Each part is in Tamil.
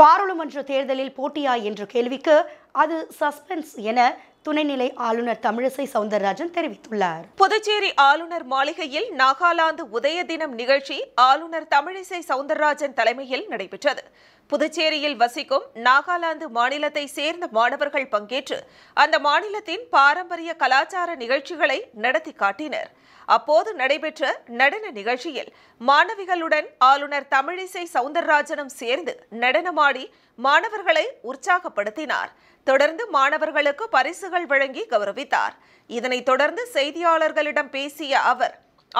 பாராளுமன்ற தேர்தலில் போட்டியா என்ற கேள்விக்கு அது சஸ்பென்ஸ் என துணைநிலை ஆளுநர் தமிழிசை சவுந்தரராஜன் தெரிவித்துள்ளார் புதுச்சேரி ஆளுநர் மாளிகையில் நாகாலாந்து உதய தினம் நிகழ்ச்சி ஆளுநர் தமிழிசை சவுந்தரராஜன் தலைமையில் நடைபெற்றது புதுச்சேரியில் வசிக்கும் நாகாலாந்து மாநிலத்தை சேர்ந்த மாணவர்கள் பங்கேற்று அந்த மாநிலத்தின் பாரம்பரிய கலாச்சார நிகழ்ச்சிகளை நடத்தி காட்டினர் அப்போது நடைபெற்ற நடன நிகழ்ச்சியில் மாணவிகளுடன் ஆளுநர் தமிழிசை சவுந்தரராஜனும் சேர்ந்து நடனமாடி மாணவர்களை உற்சாகப்படுத்தினார் தொடர்ந்து மாணவர்களுக்கு பரிசுகள் வழங்கி கௌரவித்தார் இதனைத் தொடர்ந்து செய்தியாளர்களிடம் பேசிய அவர்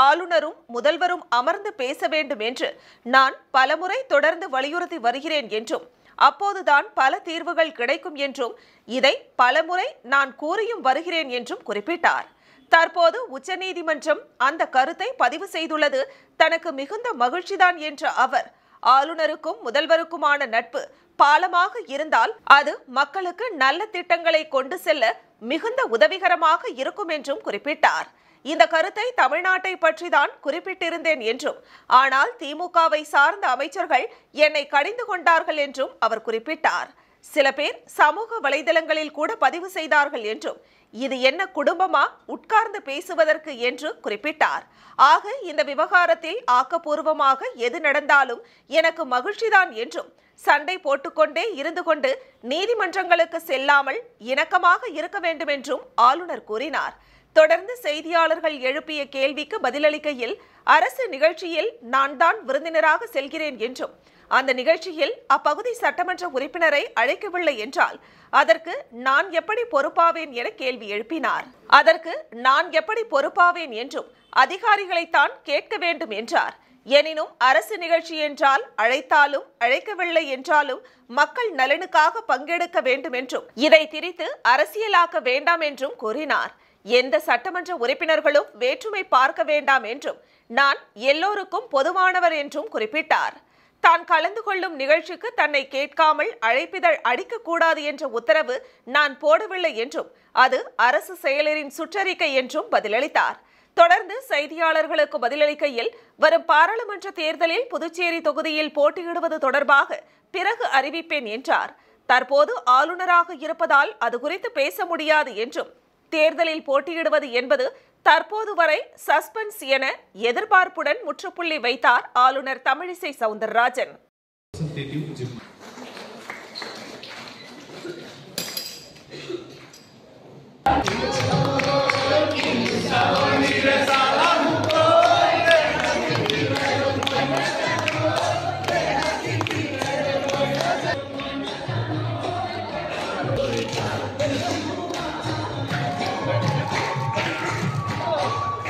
ஆளுநரும் முதல்வரும் அமர்ந்து பேச வேண்டும் என்று நான் பலமுறை தொடர்ந்து வலியுறுத்தி வருகிறேன் என்றும் அப்போதுதான் பல தீர்வுகள் கிடைக்கும் என்றும் இதை பலமுறை நான் கூறியும் வருகிறேன் என்றும் குறிப்பிட்டார் தற்போது உச்சநீதிமன்றம் அந்த கருத்தை பதிவு செய்துள்ளது தனக்கு மிகுந்த மகிழ்ச்சிதான் என்ற அவர் ஆளுநருக்கும் முதல்வருக்குமான நட்பு பாலமாக இருந்தால் அது மக்களுக்கு நல்ல திட்டங்களை கொண்டு செல்ல மிகுந்த உதவிகரமாக இருக்கும் என்றும் குறிப்பிட்டார் இந்த கருத்தை தமிழ்நாட்டை பற்றி தான் குறிப்பிட்டிருந்தேன் என்றும் ஆனால் திமுகவை சார்ந்த அமைச்சர்கள் என்னை கடிந்து கொண்டார்கள் என்றும் அவர் குறிப்பிட்டார் சில பேர் சமூக வலைதளங்களில் கூட பதிவு செய்தார்கள் என்றும் இது என்ன குடும்பமா உட்கார்ந்து பேசுவதற்கு என்று குறிப்பிட்டார் ஆக இந்த விவகாரத்தில் ஆக்கப்பூர்வமாக எது நடந்தாலும் எனக்கு மகிழ்ச்சிதான் என்றும் சண்டை போட்டுக்கொண்டே இருந்து கொண்டு நீதிமன்றங்களுக்கு செல்லாமல் இணக்கமாக இருக்க வேண்டும் என்றும் ஆளுநர் கூறினார் தொடர்ந்து செய்தியாளர்கள் எழுப்பிய கேள்விக்கு பதிலளிக்கையில் அரசு நிகழ்ச்சியில் நான் தான் விருந்தினராக செல்கிறேன் என்றும் அந்த நிகழ்ச்சியில் அப்பகுதி சட்டமன்ற உறுப்பினரை அழைக்கவில்லை என்றால் அதற்கு நான் எப்படி பொறுப்பாவேன் என கேள்வி எழுப்பினார் அதற்கு நான் எப்படி பொறுப்பாவேன் என்றும் அதிகாரிகளைத்தான் கேட்க வேண்டும் என்றார் எனினும் அரசு நிகழ்ச்சி என்றால் அழைத்தாலும் அழைக்கவில்லை என்றாலும் மக்கள் நலனுக்காக பங்கெடுக்க வேண்டும் என்றும் இதை திரித்து அரசியலாக்க வேண்டாம் என்றும் கூறினார் எந்த சட்டமன்ற உறுப்பினர்களும் வேற்றுமை பார்க்க வேண்டாம் என்றும் நான் எல்லோருக்கும் பொதுவானவர் என்றும் குறிப்பிட்டார் தான் கலந்து கொள்ளும் நிகழ்ச்சிக்கு தன்னை கேட்காமல் அழைப்பிதழ் அடிக்கக்கூடாது என்ற உத்தரவு நான் போடவில்லை என்றும் அது அரசு செயலரின் சுற்றறிக்கை என்றும் பதிலளித்தார் தொடர்ந்து செய்தியாளர்களுக்கு பதிலளிக்கையில் வரும் பாராளுமன்ற தேர்தலில் புதுச்சேரி தொகுதியில் போட்டியிடுவது தொடர்பாக பிறகு அறிவிப்பேன் என்றார் தற்போது ஆளுநராக இருப்பதால் அது குறித்து பேச முடியாது என்றும் தேர்தலில் போட்டியிடுவது என்பது தற்போது வரை சஸ்பென்ஸ் என எதிர்பார்ப்புடன் முற்றுப்புள்ளி வைத்தார் ஆளுநர் தமிழிசை சவுந்தரராஜன்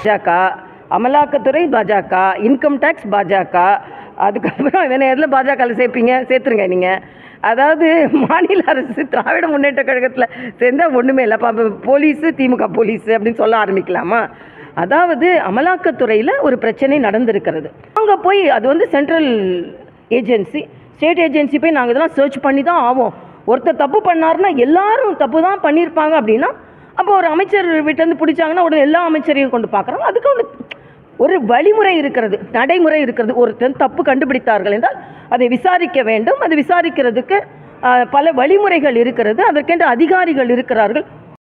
பாஜக அமலாக்கத்துறை பாஜக இன்கம் டேக்ஸ் பாஜக அதுக்கப்புறம் வேணும் எதில் பாஜகவில் சேர்ப்பீங்க சேர்த்துருங்க நீங்கள் அதாவது மாநில அரசு திராவிட முன்னேற்ற கழகத்தில் சேர்ந்தால் ஒன்றுமே இல்லை அப்போ போலீஸு திமுக போலீஸு அப்படின்னு சொல்ல ஆரம்பிக்கலாமா அதாவது அமலாக்கத்துறையில் ஒரு பிரச்சனை நடந்திருக்கிறது அங்கே போய் அது வந்து சென்ட்ரல் ஏஜென்சி ஸ்டேட் ஏஜென்சி போய் நாங்கள் இதெல்லாம் சர்ச் பண்ணி தான் ஆவோம் ஒருத்தர் தப்பு பண்ணார்னா எல்லாரும் தப்பு தான் பண்ணியிருப்பாங்க அப்படின்னா அப்போ ஒரு அமைச்சர் வீட்டிலேருந்து பிடிச்சாங்கன்னா உடனே எல்லா அமைச்சரையும் கொண்டு பார்க்குறாங்க அதுக்கு ஒன்று ஒரு வழிமுறை இருக்கிறது நடைமுறை இருக்கிறது ஒருத்தன் தப்பு கண்டுபிடித்தார்கள் என்றால் அதை விசாரிக்க வேண்டும் அது விசாரிக்கிறதுக்கு பல வழிமுறைகள் இருக்கிறது அதற்கென்று அதிகாரிகள் இருக்கிறார்கள்